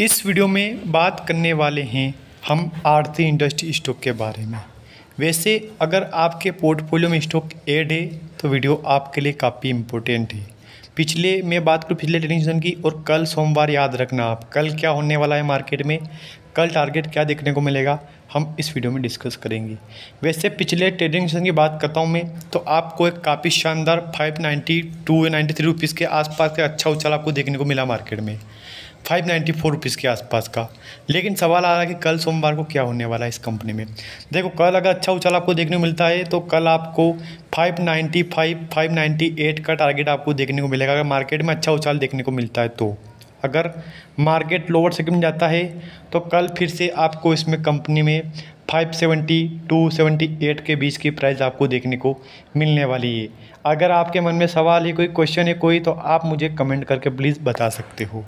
इस वीडियो में बात करने वाले हैं हम आरती इंडस्ट्री स्टॉक के बारे में वैसे अगर आपके पोर्टफोलियो में स्टॉक ऐड है तो वीडियो आपके लिए काफ़ी इम्पोर्टेंट है पिछले मैं बात करूँ पिछले ट्रेडिंग सेशन की और कल सोमवार याद रखना आप कल क्या होने वाला है मार्केट में कल टारगेट क्या देखने को मिलेगा हम इस वीडियो में डिस्कस करेंगे वैसे पिछले ट्रेडिंग सेशन की बात करता हूँ मैं तो आपको एक काफ़ी शानदार five ninety two ninety three rupees के आसपास का अच्छा उछाल आपको देखने को मिला मार्केट में फाइव नाइन्टी फोर रुपीज़ के आसपास का लेकिन सवाल आ रहा है कि कल सोमवार को क्या होने वाला है इस कंपनी में देखो कल अगर अच्छा उछाल आपको देखने को मिलता है तो कल आपको five ninety five five ninety eight का टारगेट आपको देखने को मिलेगा अगर मार्केट में अच्छा उछाल देखने को मिलता है तो अगर मार्केट लोअर सेकंड में जाता है तो कल फिर से आपको इसमें कंपनी में five seventy two seventy eight के बीच की प्राइस आपको देखने को मिलने वाली है अगर आपके मन में सवाल है कोई क्वेश्चन है कोई तो आप मुझे कमेंट करके प्लीज़ बता सकते हो